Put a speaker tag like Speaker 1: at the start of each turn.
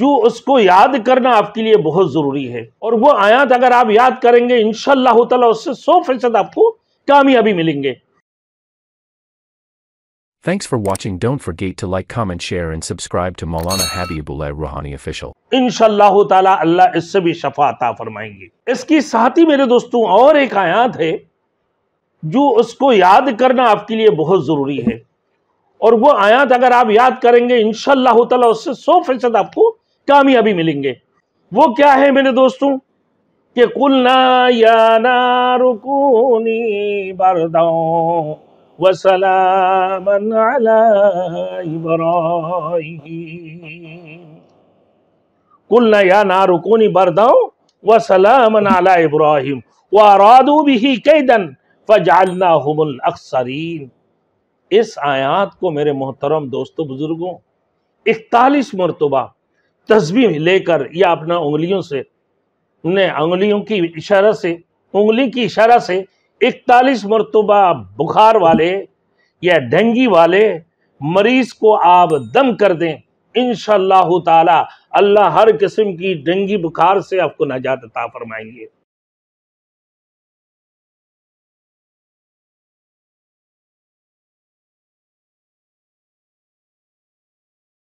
Speaker 1: جو اس کو یاد کرنا آپ کے لیے بہت ضروری ہے اور وہ آیات اگر آپ یاد کریں گے انشاءاللہ تعالی اس سے سو فیصد آپ کو کامیابی ملیں گے
Speaker 2: Thanks for watching. Don't forget to like, comment, share and subscribe to Maulana Habibullah Rouhani Official.
Speaker 1: انشاءاللہ تعالی اللہ اس سے بھی شفا عطا فرمائیں گے اس کی ساتھی میرے دوستوں اور ایک آیات ہے جو اس کو یاد کرنا آپ کے لیے بہت ضروری ہے اور وہ آیات اگر آپ یاد کریں گے انشاءاللہ تعالی اس سے سو فیصد آپ کو کامیابی ملیں گے وہ کیا ہے میرے دوستوں کہ قلنا یا نارکون بردا وسلاما
Speaker 3: علی ابراہیم
Speaker 1: قلنا یا نا رکون برداؤں و سلام ابراہیم وارادو ارادو بھی کئی دن اکثرین اس آیات کو میرے محترم دوستو بزرگوں اکتالیس مرتبہ تسبیح لے کر یا اپنا انگلیوں سے انگلیوں کی اشارہ سے انگلی کی اشارہ سے اکتالیس مرتبہ بخار والے یا ڈھنگی والے مریض کو آپ دم کر دیں انشاءاللہ تعالی اللہ ہر قسم کی ڈھنگی بخار سے آپ کو نجات عطا فرمائیں گے